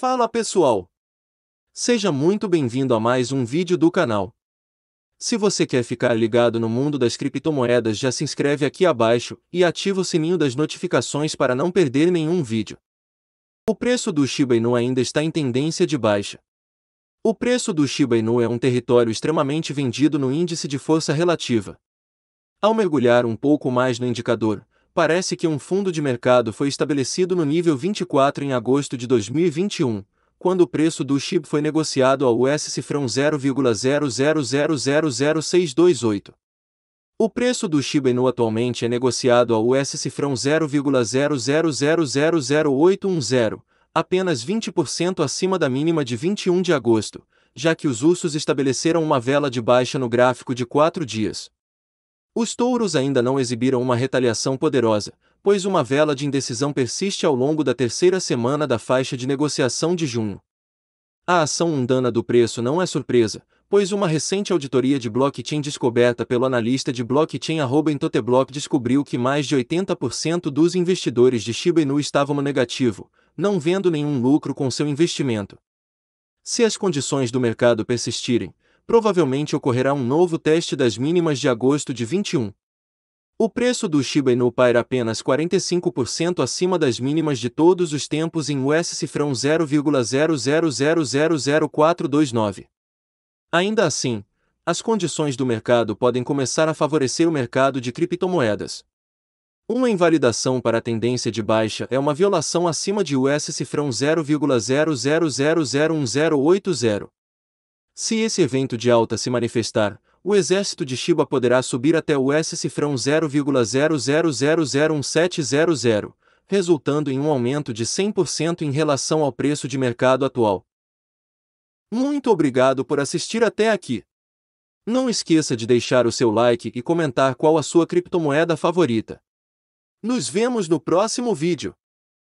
Fala pessoal! Seja muito bem-vindo a mais um vídeo do canal. Se você quer ficar ligado no mundo das criptomoedas já se inscreve aqui abaixo e ativa o sininho das notificações para não perder nenhum vídeo. O preço do Shiba Inu ainda está em tendência de baixa. O preço do Shiba Inu é um território extremamente vendido no índice de força relativa. Ao mergulhar um pouco mais no indicador, Parece que um fundo de mercado foi estabelecido no nível 24 em agosto de 2021, quando o preço do chip foi negociado ao US cifrão 0,0000628. O preço do Shiba Inu atualmente é negociado ao US cifrão 0,0000810, apenas 20% acima da mínima de 21 de agosto, já que os ursos estabeleceram uma vela de baixa no gráfico de 4 dias, os touros ainda não exibiram uma retaliação poderosa, pois uma vela de indecisão persiste ao longo da terceira semana da faixa de negociação de junho. A ação mundana do preço não é surpresa, pois uma recente auditoria de blockchain descoberta pelo analista de blockchain Intoteblock descobriu que mais de 80% dos investidores de Shiba Inu estavam no negativo, não vendo nenhum lucro com seu investimento. Se as condições do mercado persistirem, provavelmente ocorrerá um novo teste das mínimas de agosto de 21. O preço do Shiba Inu paira apenas 45% acima das mínimas de todos os tempos em US cifrão 0,000000429. Ainda assim, as condições do mercado podem começar a favorecer o mercado de criptomoedas. Uma invalidação para a tendência de baixa é uma violação acima de US cifrão 0,000010800. Se esse evento de alta se manifestar, o exército de Shiba poderá subir até o S cifrão 0,0001700, resultando em um aumento de 100% em relação ao preço de mercado atual. Muito obrigado por assistir até aqui. Não esqueça de deixar o seu like e comentar qual a sua criptomoeda favorita. Nos vemos no próximo vídeo.